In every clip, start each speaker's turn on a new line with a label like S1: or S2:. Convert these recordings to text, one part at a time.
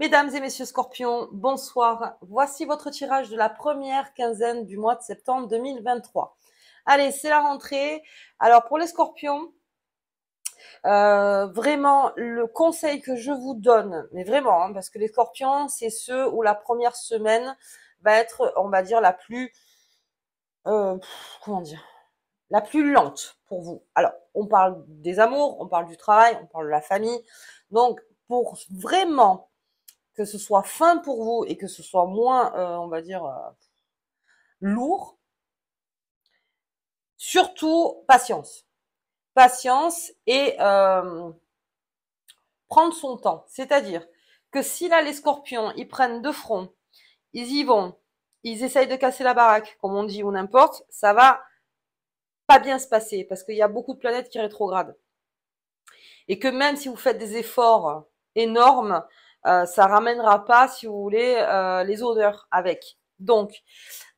S1: Mesdames et messieurs scorpions, bonsoir. Voici votre tirage de la première quinzaine du mois de septembre 2023. Allez, c'est la rentrée. Alors pour les scorpions, euh, vraiment le conseil que je vous donne, mais vraiment, hein, parce que les scorpions, c'est ceux où la première semaine va être, on va dire, la plus... Euh, comment dire la plus lente pour vous. Alors, on parle des amours, on parle du travail, on parle de la famille. Donc, pour vraiment que ce soit fin pour vous et que ce soit moins, euh, on va dire, euh, lourd. Surtout, patience. Patience et euh, prendre son temps. C'est-à-dire que si là, les scorpions, ils prennent de front, ils y vont, ils essayent de casser la baraque, comme on dit, ou n'importe, ça va pas bien se passer parce qu'il y a beaucoup de planètes qui rétrogradent. Et que même si vous faites des efforts énormes, euh, ça ramènera pas, si vous voulez, euh, les odeurs avec. Donc,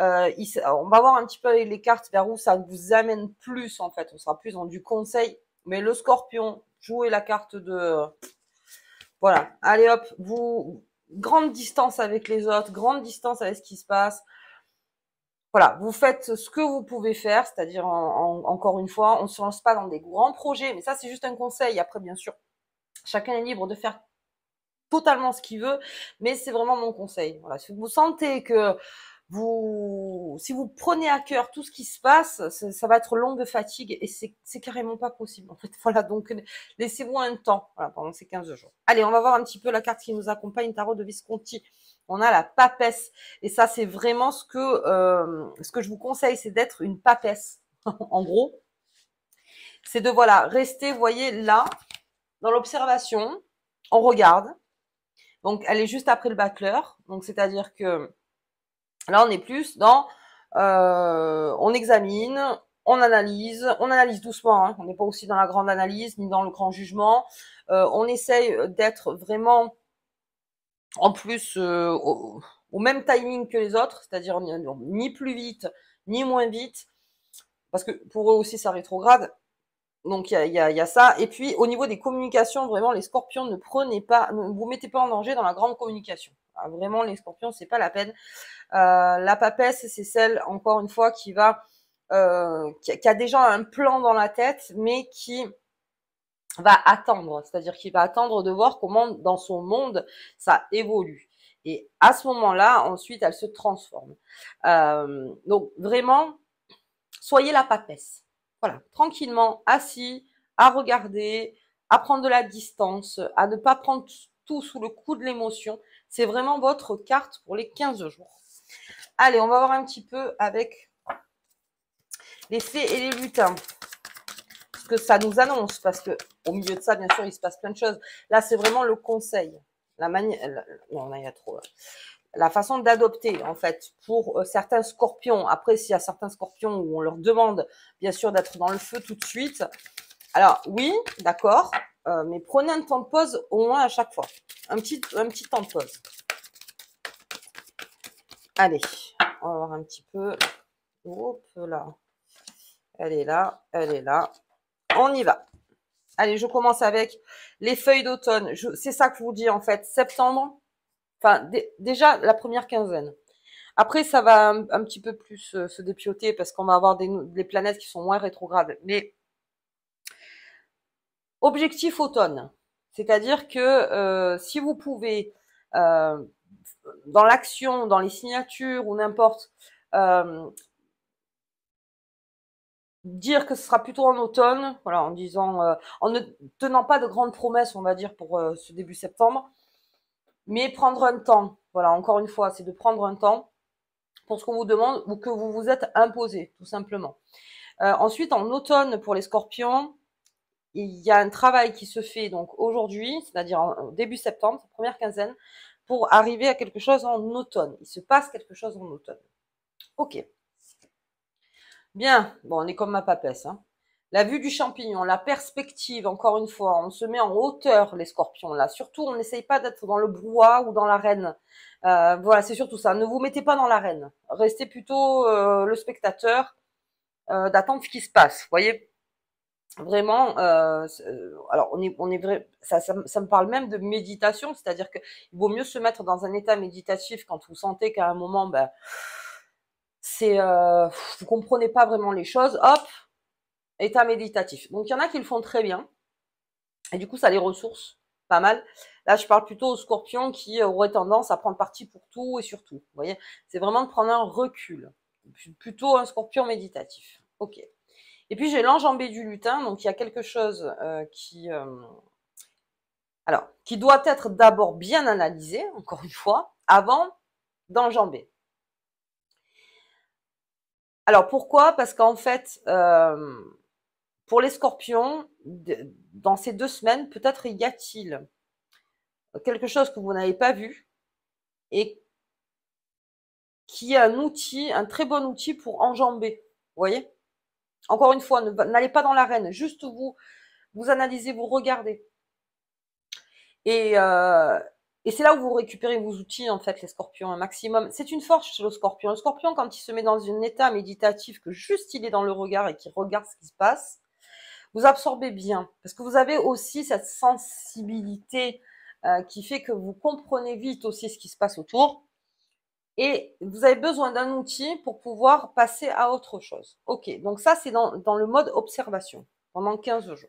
S1: euh, on va voir un petit peu les cartes vers où ça vous amène plus, en fait. On sera plus dans du conseil. Mais le scorpion, jouez la carte de... Voilà. Allez, hop, vous... Grande distance avec les autres, grande distance avec ce qui se passe voilà, vous faites ce que vous pouvez faire, c'est-à-dire encore une fois, on ne se lance pas dans des grands projets, mais ça c'est juste un conseil. Après, bien sûr, chacun est libre de faire totalement ce qu'il veut, mais c'est vraiment mon conseil. si vous sentez que vous, si vous prenez à cœur tout ce qui se passe, ça va être long de fatigue et c'est carrément pas possible. En fait, voilà, donc laissez-vous un temps voilà, pendant ces 15 jours. Allez, on va voir un petit peu la carte qui nous accompagne, Tarot de Visconti. On a la papesse et ça, c'est vraiment ce que, euh, ce que je vous conseille, c'est d'être une papesse. en gros, c'est de voilà rester, voyez là, dans l'observation, on regarde, donc, elle est juste après le battleur. Donc, c'est-à-dire que là, on est plus dans euh, on examine, on analyse, on analyse doucement. Hein. On n'est pas aussi dans la grande analyse ni dans le grand jugement. Euh, on essaye d'être vraiment en plus euh, au, au, même timing que les autres, c'est-à-dire ni plus vite ni moins vite, parce que pour eux aussi ça rétrograde. Donc il y a, ça. Et puis au niveau des communications, vraiment, les scorpions ne prenez pas, ne vous mettez pas en danger dans la grande communication. Ah, vraiment, les scorpions, c'est pas la peine. Euh, la papesse, c'est celle, encore une fois, qui va euh, qui, a, déjà un plan dans la tête, mais qui va attendre, c'est-à-dire qu'il va attendre de voir comment dans son monde ça évolue. Et à ce moment-là, ensuite, elle se transforme. Euh, donc vraiment, soyez la papesse voilà, tranquillement, assis, à regarder, à prendre de la distance, à ne pas prendre tout sous le coup de l'émotion. C'est vraiment votre carte pour les 15 jours. Allez, on va voir un petit peu avec les fées et les lutins. Ce que ça nous annonce, parce que au milieu de ça, bien sûr, il se passe plein de choses. Là, c'est vraiment le conseil. La manière. Non, il y a trop la façon d'adopter en fait pour euh, certains scorpions. Après, s'il y a certains scorpions où on leur demande bien sûr d'être dans le feu tout de suite, alors oui, d'accord, euh, mais prenez un temps de pause au moins à chaque fois. Un petit, un petit temps de pause. Allez, on va voir un petit peu. Hop là. Elle est là, elle est là. On y va. Allez, je commence avec les feuilles d'automne. C'est ça que je vous dis en fait. Septembre, Enfin, déjà la première quinzaine. Après, ça va un, petit peu plus euh, se dépioter parce qu'on va avoir des, planètes qui sont moins rétrogrades. Mais objectif automne, c'est-à-dire que euh, si vous pouvez euh, dans l'action, dans les signatures ou n'importe dire que ce sera plutôt en automne, en disant, en ne tenant pas de grandes promesses, on va dire pour ce début septembre mais prendre un temps. Voilà, encore une fois, c'est de prendre un temps pour ce qu'on vous demande ou que vous vous êtes imposé, tout simplement. Euh, ensuite, en automne, pour les scorpions, il y a un travail qui se fait donc aujourd'hui, c'est-à-dire début septembre, première quinzaine, pour arriver à quelque chose en automne. Il se passe quelque chose en automne. Ok. Bien, bon, on est comme ma papesse. Hein. La vue du champignon, la perspective, encore une fois, on se met en hauteur, les scorpions, là. Surtout, on n'essaye pas d'être dans le brouhaha ou dans l'arène. Euh, voilà, c'est surtout ça. Ne vous mettez pas dans l'arène. Restez plutôt euh, le spectateur euh, d'attendre ce qui se passe. Vous voyez Vraiment, alors on est, vrai, ça, me parle même de méditation, c'est-à-dire qu'il vaut mieux se mettre dans un état méditatif quand vous sentez qu'à un moment, ben, c'est, vous comprenez pas vraiment les choses. Hop, état méditatif. Donc, il y en a qui le font très bien. Et du coup, ça les ressource pas mal. Là, je parle plutôt aux scorpions qui euh, auraient tendance à prendre parti pour tout et surtout. Vous voyez, c'est vraiment de prendre un recul. Plutôt un scorpion méditatif. Ok. Et puis, j'ai l'enjambée du lutin. Donc, il y a quelque chose euh, qui... Euh, alors, qui doit être d'abord bien analysé, encore une fois, avant d'enjamber. Alors pourquoi Parce qu'en fait, pour les scorpions, dans ces deux semaines, peut-être y a-t-il quelque chose que vous n'avez pas vu et qui est un outil, un très bon outil pour enjamber. Vous voyez Encore une fois, n'allez pas dans l'arène, juste vous, vous analysez, vous regardez. Et, euh, et c'est là où vous récupérez vos outils, en fait, les scorpions, un maximum. C'est une force chez le scorpion. Le scorpion, quand il se met dans un état méditatif, que juste il est dans le regard et qu'il regarde ce qui se passe, vous absorbez bien, parce que vous avez aussi cette sensibilité euh, qui fait que vous comprenez vite aussi ce qui se passe autour. Et vous avez besoin d'un outil pour pouvoir passer à autre chose. Ok, donc ça c'est dans, le mode observation pendant 15 jours.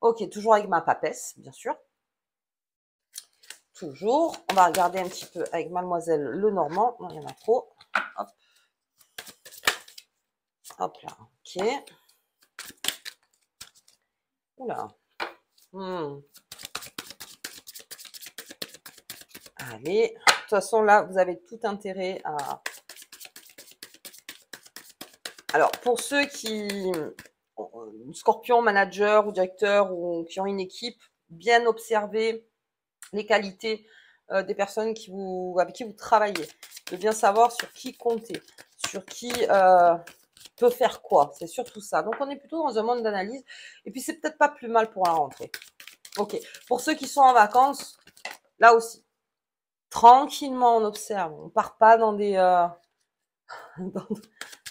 S1: Ok, toujours avec ma papesse, bien sûr. Toujours. On va regarder un petit peu avec mademoiselle Le Normand. Non, il y en a trop. Hop. Hop là, ok. Oula. Hmm. Allez, de toute façon, là, vous avez tout intérêt à... Alors, pour ceux qui... Euh, scorpion, manager ou directeur ou qui ont une équipe, bien observer les qualités euh, des personnes avec qui vous travaillez, de bien savoir sur qui compter, sur qui... Euh, peut faire quoi C'est surtout ça. Donc, on est plutôt dans un monde d'analyse. Et puis, c'est peut-être pas plus mal pour la rentrée. OK. Pour ceux qui sont en vacances, là aussi, tranquillement, on observe. On part pas dans des, euh,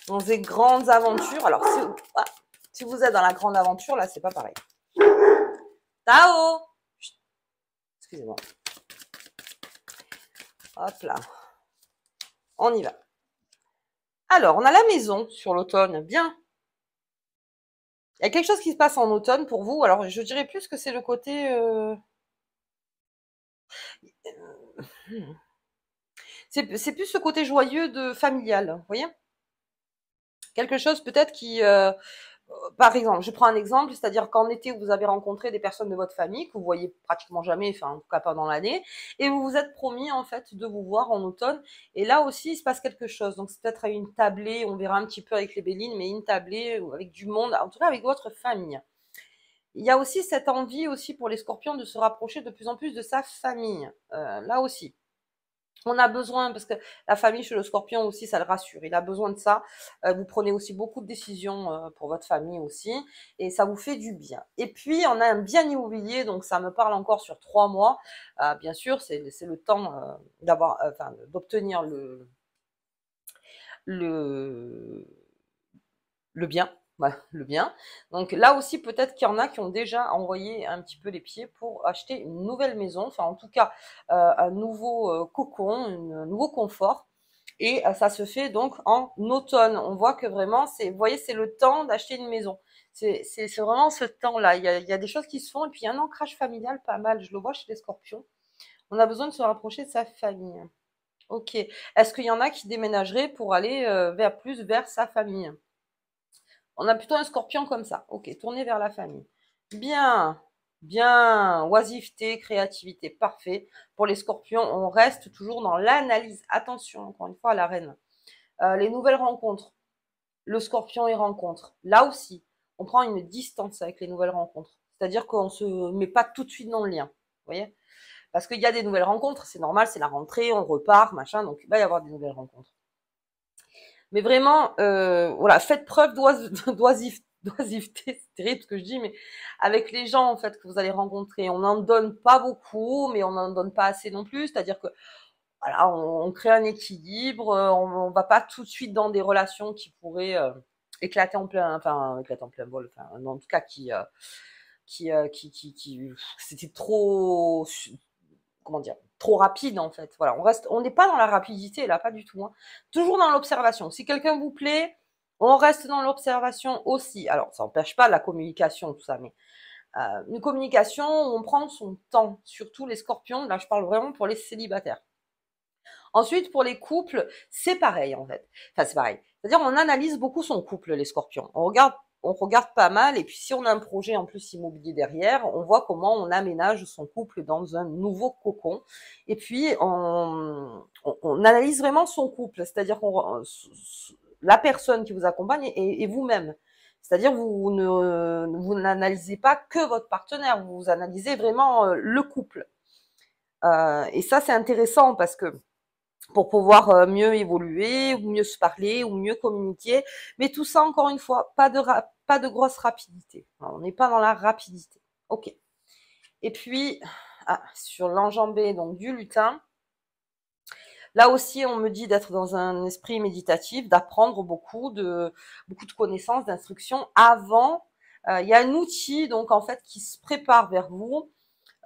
S1: dans, des grandes aventures. Alors, si, ah, si vous êtes dans la grande aventure, là, c'est pas pareil. Tao Excusez-moi. Hop là. On y va. Alors, on a la maison sur l'automne, bien. Il y a quelque chose qui se passe en automne pour vous. Alors, je dirais plus que c'est le côté... Euh, euh, hmm. C'est plus ce côté joyeux de familial, vous voyez Quelque chose peut-être qui, euh, par exemple, je prends un exemple, c'est-à-dire qu'en été, vous avez rencontré des personnes de votre famille que vous voyez pratiquement jamais, enfin, en tout cas pas dans l'année, et vous vous êtes promis, en fait, de vous voir en automne. Et là aussi, il se passe quelque chose. Donc, c'est peut-être une tablée, on verra un petit peu avec les Bélines, mais une tablée avec du monde, en tout cas avec votre famille. Il y a aussi cette envie aussi pour les scorpions de se rapprocher de plus en plus de sa famille, euh, là aussi. On a besoin, parce que la famille chez le scorpion aussi, ça le rassure. Il a besoin de ça. Euh, vous prenez aussi beaucoup de décisions euh, pour votre famille aussi. Et ça vous fait du bien. Et puis, on a un bien immobilier. Donc, ça me parle encore sur trois mois. Euh, bien sûr, c'est le temps d'avoir, d'obtenir le, le, le bien. Bah, le bien. Donc là aussi, peut-être qu'il y en a qui ont déjà envoyé un petit peu les pieds pour acheter une nouvelle maison, enfin en tout cas euh, un nouveau euh, cocon, un nouveau confort. Et euh, ça se fait donc en automne. On voit que vraiment, c'est, voyez, c'est le temps d'acheter une maison. C'est, vraiment ce temps-là. Il y, a, des choses qui se font et puis il y a un ancrage familial pas mal. Je le vois chez les scorpions. On a besoin de se rapprocher de sa famille. Ok. Est-ce qu'il y en a qui déménageraient pour aller vers plus vers sa famille on a plutôt un scorpion comme ça. Ok, tourné vers la famille. Bien, bien, oisiveté, créativité, parfait. Pour les scorpions, on reste toujours dans l'analyse. Attention, encore une fois, à la reine. Euh, les nouvelles rencontres. Le scorpion et rencontre. Là aussi, on prend une distance avec les nouvelles rencontres. C'est-à-dire qu'on ne se met pas tout de suite dans le lien. Vous voyez Parce qu'il y a des nouvelles rencontres, c'est normal, c'est la rentrée, on repart, machin, donc il va y avoir des nouvelles rencontres. Mais vraiment, euh, voilà, faites preuve d'oisiveté c'est terrible ce que je dis, mais avec les gens en fait que vous allez rencontrer, on n'en donne pas beaucoup, mais on n'en donne pas assez non plus. C'est-à-dire que voilà, on, crée un équilibre, euh, on, ne va pas tout de suite dans des relations qui pourraient euh, éclater en plein, enfin éclater en plein vol, enfin en tout cas qui, qui, qui c'était trop, comment dire, trop rapide en fait. Voilà, on reste, on n'est pas dans la rapidité là, pas du tout. Hein. Toujours dans l'observation. Si quelqu'un vous plaît, on reste dans l'observation aussi. Alors, ça n'empêche pas la communication, tout ça, mais euh, une communication où on prend son temps, surtout les scorpions. Là, je parle vraiment pour les célibataires. Ensuite, pour les couples, c'est pareil en fait. Enfin, c'est pareil. C'est-à-dire, on analyse beaucoup son couple, les scorpions. On regarde on regarde pas mal et puis si on a un projet en plus immobilier derrière, on voit comment on aménage son couple dans un nouveau cocon et puis on, analyse vraiment son couple, c'est-à-dire qu'on euh, la personne qui vous accompagne et, vous-même. C'est-à-dire vous ne vous n'analysez pas que votre partenaire, vous analysez vraiment euh, le couple. Euh, et ça c'est intéressant parce que pour pouvoir euh, mieux évoluer, ou mieux se parler, ou mieux communiquer. Mais tout ça, encore une fois, pas de, pas de grosse rapidité. on n'est pas dans la rapidité. OK. Et puis, ah, sur l'enjambée donc du lutin, là aussi, on me dit d'être dans un esprit méditatif, d'apprendre beaucoup de, beaucoup de connaissances, d'instructions avant. Euh, il y a un outil donc en fait qui se prépare vers vous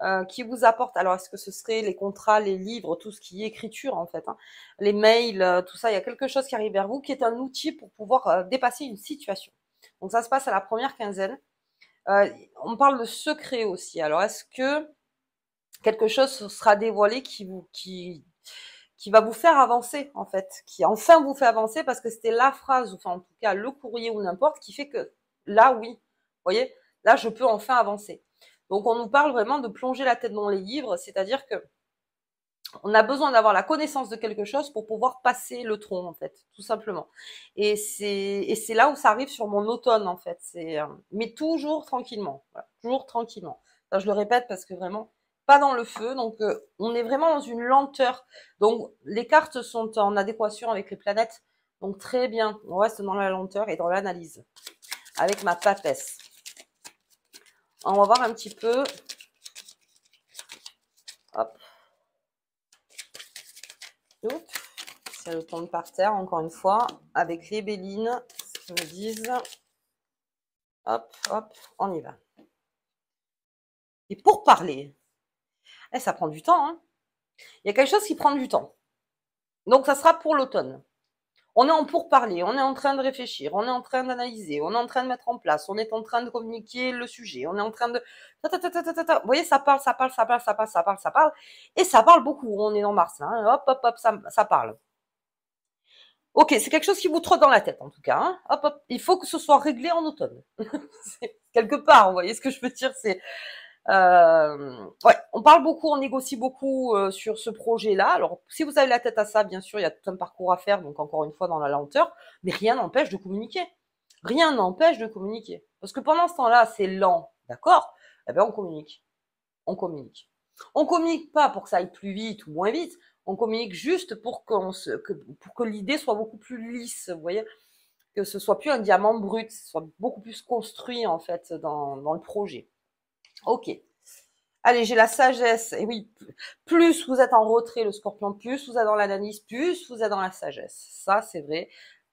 S1: euh, qui vous apporte. Alors, est-ce que ce serait les contrats, les livres, tout ce qui est écriture en fait, hein. les mails, euh, tout ça, il y a quelque chose qui arrive vers vous qui est un outil pour pouvoir euh, dépasser une situation. Donc ça se passe à la première quinzaine. on parle de secret aussi. Alors, est-ce que quelque chose sera dévoilé qui vous qui qui va vous faire avancer en fait, qui enfin vous fait avancer parce que c'était la phrase, enfin en tout cas le courrier ou n'importe, qui fait que là oui, vous voyez, là je peux enfin avancer. Donc on nous parle vraiment de plonger la tête dans les livres, c'est-à-dire que on a besoin d'avoir la connaissance de quelque chose pour pouvoir passer le tronc, en fait, tout simplement. Et c'est là où ça arrive sur mon automne, en fait. Euh, mais toujours tranquillement, toujours tranquillement. je le répète parce que vraiment, pas dans le feu. Donc, euh, on est vraiment dans une lenteur. Donc, les cartes sont en adéquation avec les planètes. Donc, très bien. On reste dans la lenteur et dans l'analyse avec ma papesse. On va voir un petit peu. Hop. Ça le tombe par terre, encore une fois, avec les bélines, ce me disent. Hop, hop, on y va. Et pour parler, eh, ça prend du temps. Hein. Il y a quelque chose qui prend du temps. Donc, ça sera pour l'automne. On est en parler, on est en train de réfléchir, on est en train d'analyser, on est en train de mettre en place, on est en train de communiquer le sujet, on est en train de... Vous voyez, ça parle, ça parle, ça parle, ça parle, ça parle, ça parle. Et ça parle beaucoup, on est en mars, hein. hop, hop, hop, ça, parle. Ok, c'est quelque chose qui vous trotte dans la tête en tout cas. Hein. Hop, hop, il faut que ce soit réglé en automne. quelque part, vous voyez ce que je veux dire, c'est euh, ouais, on parle beaucoup, on négocie beaucoup euh, sur ce projet-là. Alors, si vous avez la tête à ça, bien sûr, il y a tout un parcours à faire, donc encore une fois dans la lenteur, mais rien n'empêche de communiquer. Rien n'empêche de communiquer. Parce que pendant ce temps-là, c'est lent, d'accord Eh bien, on communique. On communique. On communique pas pour que ça aille plus vite ou moins vite, on communique juste pour, se, que, pour que l'idée soit beaucoup plus lisse, vous voyez Que ce soit plus un diamant brut, soit beaucoup plus construit, en fait, dans le projet. Ok. Allez, j'ai la sagesse. Et oui, plus vous êtes en retrait, le scorpion, plus vous êtes dans l'analyse, plus vous êtes dans la sagesse. Ça, c'est vrai.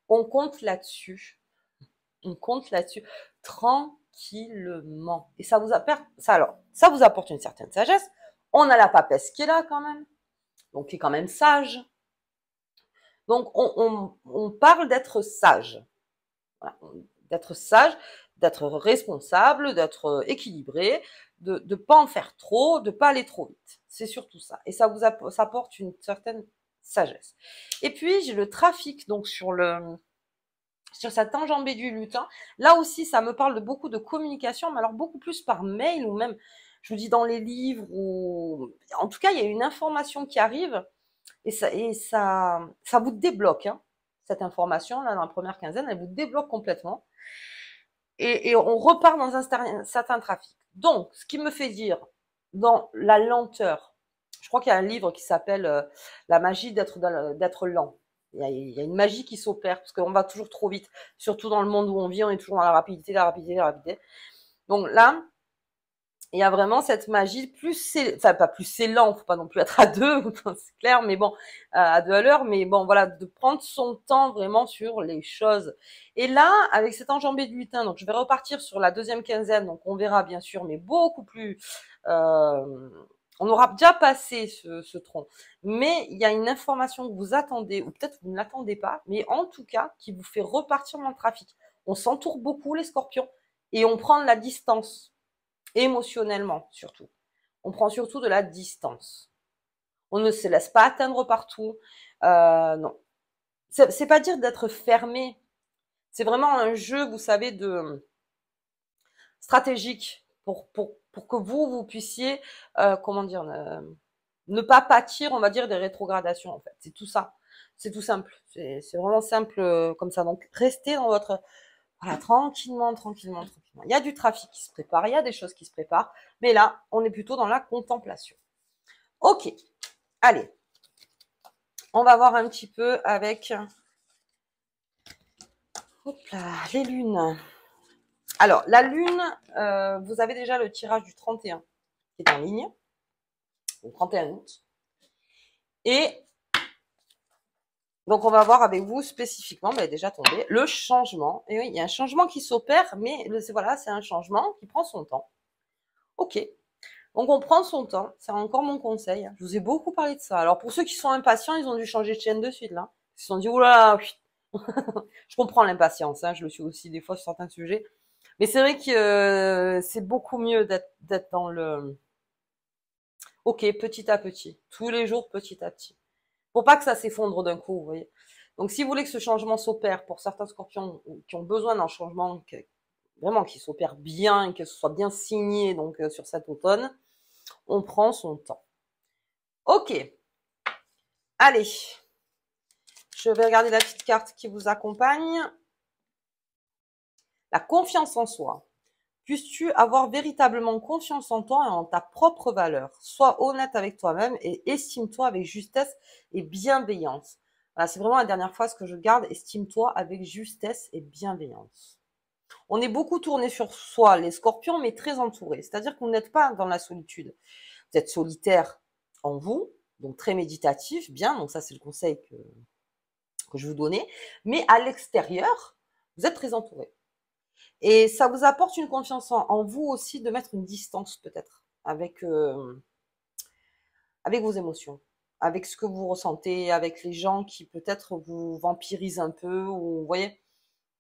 S1: On compte là-dessus. On compte là-dessus tranquillement. Et ça vous, apporte, ça, alors, ça vous apporte une certaine sagesse. On a la papesse qui est là quand même. Donc, qui est quand même sage. Donc, on, parle d'être sage. D'être sage d'être responsable, d'être euh, équilibré, de ne pas en faire trop, de ne pas aller trop vite. C'est surtout ça. Et ça vous apporte une certaine sagesse. Et puis j'ai le trafic donc sur le sur cette enjambée du lutin. Là aussi, ça me parle de beaucoup de communication, mais alors beaucoup plus par mail ou même, je vous dis, dans les livres ou en tout cas, il y a une information qui arrive et ça et ça ça vous débloque hein. cette information là dans la première quinzaine, elle vous débloque complètement et, on repart dans un certain trafic. Donc, ce qui me fait dire dans la lenteur, je crois qu'il y a un livre qui s'appelle euh, La magie d'être lent. Il y, il y, a, une magie qui s'opère parce qu'on va toujours trop vite, surtout dans le monde où on vit, on est toujours dans la rapidité, la rapidité, la rapidité. Donc là, il y a vraiment cette magie plus c'est enfin pas plus c'est lent faut pas non plus être à deux c'est clair mais bon euh, à deux à l'heure mais bon voilà de prendre son temps vraiment sur les choses et là avec cette enjambée de lutin donc je vais repartir sur la deuxième quinzaine donc on verra bien sûr mais beaucoup plus euh, on aura déjà passé ce, tronc mais il y a une information que vous attendez ou peut-être vous ne l'attendez pas mais en tout cas qui vous fait repartir dans le trafic on s'entoure beaucoup les scorpions et on prend de la distance émotionnellement surtout. On prend surtout de la distance. On ne se laisse pas atteindre partout. Euh, non, c'est pas dire d'être fermé. C'est vraiment un jeu, vous savez, de stratégique pour, pour, que vous, vous puissiez, euh, comment dire, ne, pas pâtir, on va dire, des rétrogradations, en fait. C'est tout ça. C'est tout simple. C'est vraiment simple euh, comme ça. Donc, restez dans votre... Voilà, tranquillement, tranquillement, tranquillement. Il y a du trafic qui se prépare, il y a des choses qui se préparent, mais là, on est plutôt dans la contemplation. Ok, allez. On va voir un petit peu avec les lunes. Alors, la lune, euh, vous avez déjà le tirage du 31 qui est en ligne, le 31 août. Et donc, on va voir avec vous spécifiquement, mais déjà tombé, le changement. Et oui, il y a un changement qui s'opère, mais voilà, c'est un changement qui prend son temps. OK. Donc, on prend son temps. C'est encore mon conseil. Je vous ai beaucoup parlé de ça. Alors, pour ceux qui sont impatients, ils ont dû changer de chaîne de suite, là. Ils se sont dit, oula, oh je comprends l'impatience. Hein. je le suis aussi des fois sur certains sujets. Mais c'est vrai que euh, c'est beaucoup mieux d'être dans le... OK, petit à petit. Tous les jours, petit à petit pour pas que ça s'effondre d'un coup, vous voyez. Donc, si vous voulez que ce changement s'opère pour certains scorpions qui ont besoin d'un changement vraiment qui s'opère bien, que ce soit bien signé donc euh, sur cet automne, on prend son temps. Ok. Allez. Je vais regarder la petite carte qui vous accompagne. La confiance en soi puisses-tu avoir véritablement confiance en toi et en ta propre valeur. Sois honnête avec toi-même et estime-toi avec justesse et bienveillance. Voilà, c'est vraiment la dernière phrase que je garde. Estime-toi avec justesse et bienveillance. On est beaucoup tourné sur soi, les scorpions, mais très entourés. C'est-à-dire qu'on n'est n'êtes pas dans la solitude. Vous êtes solitaire en vous, donc très méditatif, bien. Donc ça, c'est le conseil que, que je vous donnais. Mais à l'extérieur, vous êtes très entouré. Et ça vous apporte une confiance en, vous aussi de mettre une distance peut-être avec, euh, avec vos émotions, avec ce que vous ressentez, avec les gens qui peut-être vous vampirisent un peu, ou vous voyez,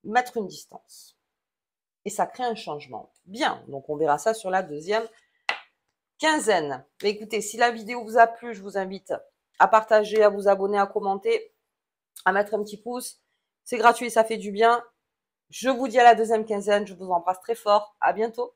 S1: mettre une distance. Et ça crée un changement. Bien, donc on verra ça sur la deuxième quinzaine. Mais écoutez, si la vidéo vous a plu, je vous invite à partager, à vous abonner, à commenter, à mettre un petit pouce. C'est gratuit, ça fait du bien. Je vous dis à la deuxième quinzaine. Je vous embrasse très fort. À bientôt.